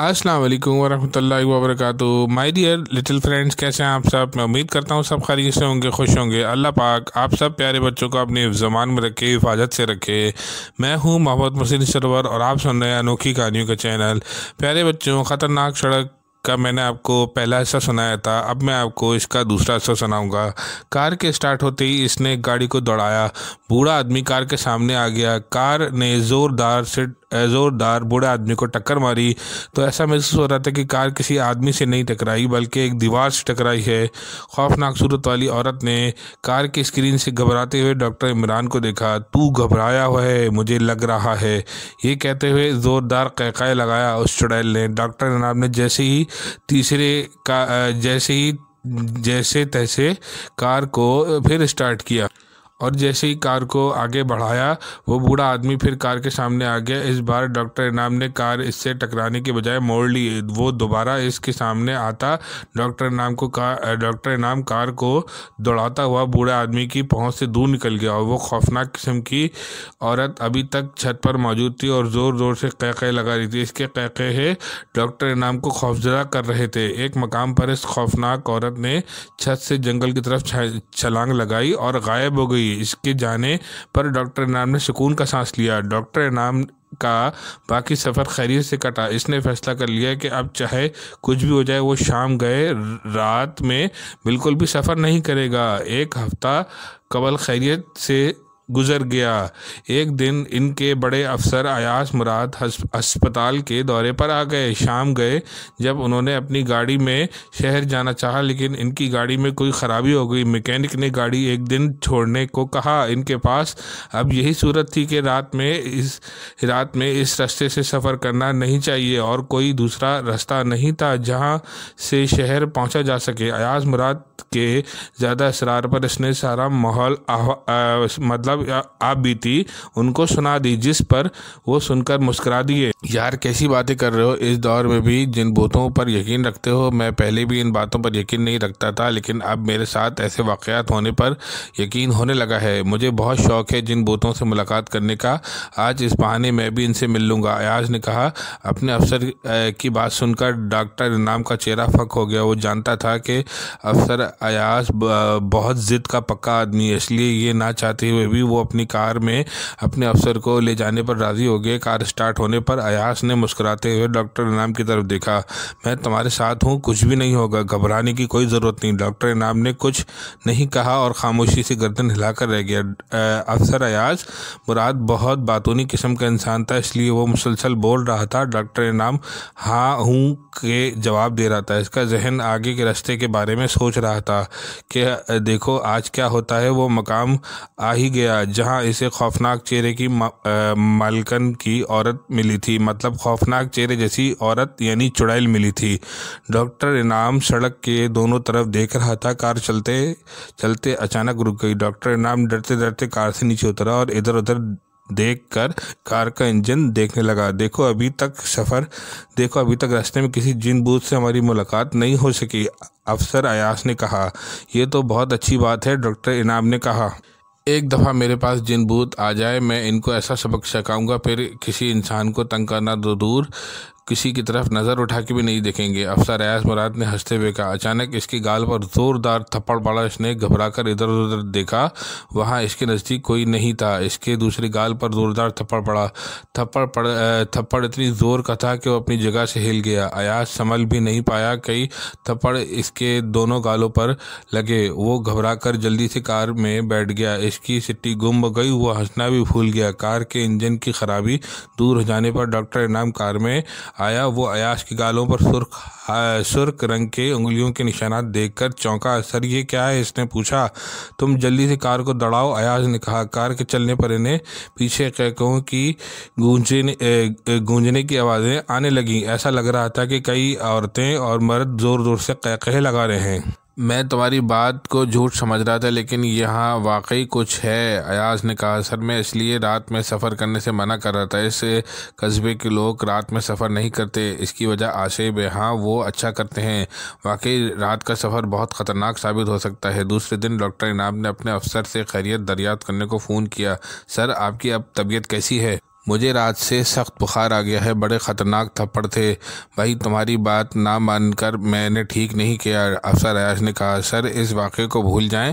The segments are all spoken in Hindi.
अस्सलाम वालेकुम वरहमतुल्लाहि वबरकतू माय डियर लिटिल फ्रेंड्स कैसे हैं आप सब मैं उम्मीद करता हूँ सब खरीद से होंगे खुश होंगे अल्लाह पाक आप सब प्यारे बच्चों को अपने ज़मान में रखे हिफाजत से रखे मैं हूँ मोहम्मद मुसिन सरवर और आप सुन रहे हैं अनोखी कहानियों का चैनल प्यारे बच्चों ख़तरनाक सड़क का मैंने आपको पहला हिस्सा सुनाया था अब मैं आपको इसका दूसरा हिस्सा सुनाऊंगा कार के स्टार्ट होते ही इसने गाड़ी को दौड़ाया बूढ़ा आदमी कार के सामने आ गया कार ने ज़ोरदार से जोरदार बूढ़े आदमी को टक्कर मारी तो ऐसा महसूस हो रहा था कि कार किसी आदमी से नहीं टकराई बल्कि एक दीवार से टकराई है खौफनाक सूरत वाली औरत ने कार की स्क्रीन से घबराते हुए डॉक्टर इमरान को देखा तू घबराया हुआ है मुझे लग रहा है ये कहते हुए ज़ोरदार कहकाए लगाया उस चुड़ैल ने डॉक्टर इमरान ने जैसे ही तीसरे का जैसे ही जैसे तैसे कार को फिर स्टार्ट किया और जैसे ही कार को आगे बढ़ाया वो बूढ़ा आदमी फिर कार के सामने आ गया इस बार डॉक्टर इनाम ने कार इससे टकराने के बजाय मोड़ ली वो दोबारा इसके सामने आता डॉक्टर इनाम को कार डॉक्टर इनाम कार को दौड़ाता हुआ बूढ़े आदमी की पहुंच से दूर निकल गया और वो खौफनाक किस्म की औरत अभी तक छत पर मौजूद थी और ज़ोर ज़ोर से कह लगा रही थी इसके कैके डॉक्टर इनाम को खौफजदा कर रहे थे एक मकाम पर इस खौफनाक औरत ने छत से जंगल की तरफ छलांग लगाई और गायब हो गई गई इसके जाने पर डॉक्टर इनाम ने सुकून का सांस लिया डॉक्टर इनाम का बाकी सफ़र खैरियत से कटा इसने फैसला कर लिया कि अब चाहे कुछ भी हो जाए वो शाम गए रात में बिल्कुल भी सफ़र नहीं करेगा एक हफ़्ता कबल खैरियत से गुजर गया एक दिन इनके बड़े अफसर अयास मुराद अस्पताल के दौरे पर आ गए शाम गए जब उन्होंने अपनी गाड़ी में शहर जाना चाहा लेकिन इनकी गाड़ी में कोई ख़राबी हो गई मैकेनिक ने गाड़ी एक दिन छोड़ने को कहा इनके पास अब यही सूरत थी कि रात में इस रात में इस रास्ते से सफ़र करना नहीं चाहिए और कोई दूसरा रास्ता नहीं था जहाँ से शहर पहुँचा जा सके अयास मुराद के ज़्यादा इसरार पर इसने सारा माहौल मतलब आप बीती उनको सुना दी जिस पर वो सुनकर मुस्करा दिए यार कैसी बातें कर रहे हो इस दौर में भी जिन बूतों पर यकीन रखते हो मैं पहले भी इन बातों पर यकीन नहीं रखता था लेकिन अब मेरे साथ ऐसे वाक़ होने पर यकीन होने लगा है मुझे बहुत शौक़ है जिन बूतों से मुलाकात करने का आज इस बहाने मैं भी इनसे मिल लूँगा अयाज ने कहा अपने अफसर की बात सुनकर डॉक्टर इनाम का चेहरा फक हो गया वो जानता था कि अफसर अयाज बहुत ज़िद का पक्का आदमी है इसलिए ये ना चाहते हुए भी वो अपनी कार में अपने अफसर को ले जाने पर राज़ी हो गए कार स्टार्ट होने पर अयास ने मुस्कुराते हुए डॉक्टर इनाम की तरफ देखा मैं तुम्हारे साथ हूँ कुछ भी नहीं होगा घबराने की कोई ज़रूरत नहीं डॉक्टर इनाम ने कुछ नहीं कहा और खामोशी से गर्दन हिलाकर रह गया अफसर अयाज मुराद बहुत बातूनी किस्म का इंसान था इसलिए वो मुसलसल बोल रहा था डॉक्टर इनाम हाँ हूँ के जवाब दे रहा था इसका जहन आगे के रास्ते के बारे में सोच रहा था कि देखो आज क्या होता है वो मकाम आ ही गया गया जहां इसे खौफनाक चेहरे की मालकन की औरत मिली थी मतलब खौफनाक चेहरे जैसी औरत यानी चुड़ैल मिली थी डॉक्टर इनाम सड़क के दोनों तरफ देख रहा था कार चलते चलते अचानक रुक गई डॉक्टर इनाम डरते डरते कार से नीचे उतरा और इधर उधर देख कर कार का इंजन देखने लगा देखो अभी तक सफ़र देखो अभी तक रास्ते में किसी जिन बूथ से हमारी मुलाकात नहीं हो सकी अफसर अयास ने कहा यह तो बहुत अच्छी बात है डॉक्टर इनाम ने कहा एक दफ़ा मेरे पास जिन भूत आ जाए मैं इनको ऐसा सबक सिखाऊंगा फिर किसी इंसान को तंग करना दो तो दूर किसी की तरफ नज़र उठा के भी नहीं देखेंगे अफसर अयाज मुराद ने हंसते हुए कहा अचानक इसकी गाल पर ज़ोरदार थप्पड़ पड़ा इसने घबराकर इधर उधर देखा वहाँ इसके नज़दीक कोई नहीं था इसके दूसरी गाल पर ज़ोरदार थप्पड़ पड़ा थप्पड़ पड़ थप्पड़ इतनी ज़ोर का था कि वो अपनी जगह से हिल गया अयाज संभल भी नहीं पाया कई थप्पड़ इसके दोनों गालों पर लगे वो कर जल्दी से कार में बैठ गया इसकी सिट्टी गुम गई हुआ हंसना भी भूल गया कार के इंजन की खराबी दूर हो जाने पर डॉक्टर इनाम कार में आया वो अयाश की गालों पर सुर्ख सुर्ख रंग के उंगलियों के निशानात देखकर चौंका सर ये क्या है इसने पूछा तुम जल्दी से कार को दौड़ाओ अयाश ने कहा कार के चलने पर इन्हें पीछे कैकों की गूंजने गूंजने की आवाज़ें आने लगीं ऐसा लग रहा था कि कई औरतें और मर्द ज़ोर ज़ोर से कैके लगा रहे हैं मैं तुम्हारी बात को झूठ समझ रहा था लेकिन यहाँ वाकई कुछ है अयाज ने कहा सर मैं इसलिए रात में सफ़र करने से मना कर रहा था इस कस्बे के लोग रात में सफ़र नहीं करते इसकी वजह आशेब है हाँ वो अच्छा करते हैं वाकई रात का सफ़र बहुत ख़तरनाक साबित हो सकता है दूसरे दिन डॉक्टर इनाम ने अपने अफसर से खैरियत दरियात करने को फ़ोन किया सर आपकी अब तबीयत कैसी है मुझे रात से सख्त बुखार आ गया है बड़े ख़तरनाक थप्पड़ थे भाई तुम्हारी बात ना मानकर मैंने ठीक नहीं किया अफसर अयाज ने कहा सर इस वाक़े को भूल जाएं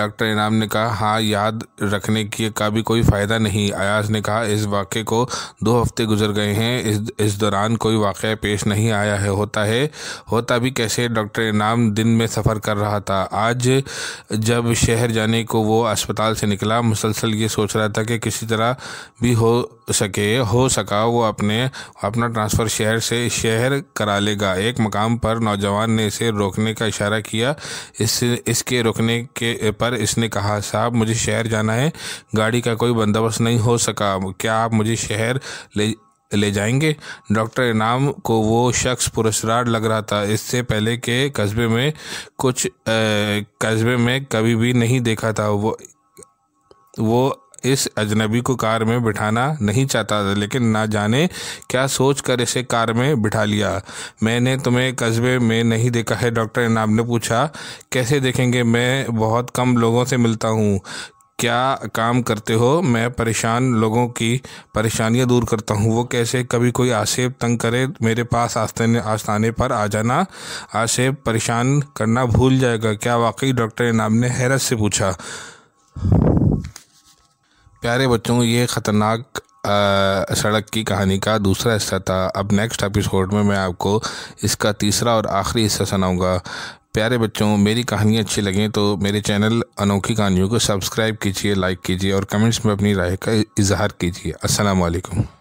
डॉक्टर इनाम ने कहा हाँ याद रखने की का भी कोई फ़ायदा नहीं अयाज ने कहा इस वाक़े को दो हफ्ते गुजर गए हैं इस इस दौरान कोई वाक़ पेश नहीं आया है होता है होता भी कैसे डॉक्टर इनाम दिन में सफ़र कर रहा था आज जब शहर जाने को वो अस्पताल से निकला मुसलसल ये सोच रहा था कि किसी तरह भी हो सके हो सका वो अपने अपना ट्रांसफ़र शहर से शहर करा लेगा एक मकाम पर नौजवान ने इसे रोकने का इशारा किया इस इसके रुकने के पर इसने कहा साहब मुझे शहर जाना है गाड़ी का कोई बंदोबस्त नहीं हो सका क्या आप मुझे शहर ले ले जाएंगे डॉक्टर इनाम को वो शख्स पुरस्कार लग रहा था इससे पहले के कस्बे में कुछ कस्बे में कभी भी नहीं देखा था वो वो इस अजनबी को कार में बिठाना नहीं चाहता था लेकिन ना जाने क्या सोच कर इसे कार में बिठा लिया मैंने तुम्हें कस्बे में नहीं देखा है डॉक्टर इनाम ने पूछा कैसे देखेंगे मैं बहुत कम लोगों से मिलता हूँ क्या काम करते हो मैं परेशान लोगों की परेशानियां दूर करता हूँ वो कैसे कभी कोई आसेब तंग करे मेरे पास आस्ते आस्थाने पर आ जाना आसेब परेशान करना भूल जाएगा क्या वाकई डॉक्टर इनाम ने हैरत से पूछा प्यारे बच्चों ये ख़तरनाक सड़क की कहानी का दूसरा हिस्सा था अब नेक्स्ट एपिसोड में मैं आपको इसका तीसरा और आखिरी हिस्सा सुनाऊंगा प्यारे बच्चों मेरी कहानियाँ अच्छी लगें तो मेरे चैनल अनोखी कहानियों को सब्सक्राइब कीजिए लाइक कीजिए और कमेंट्स में अपनी राय का इजहार कीजिए असलकम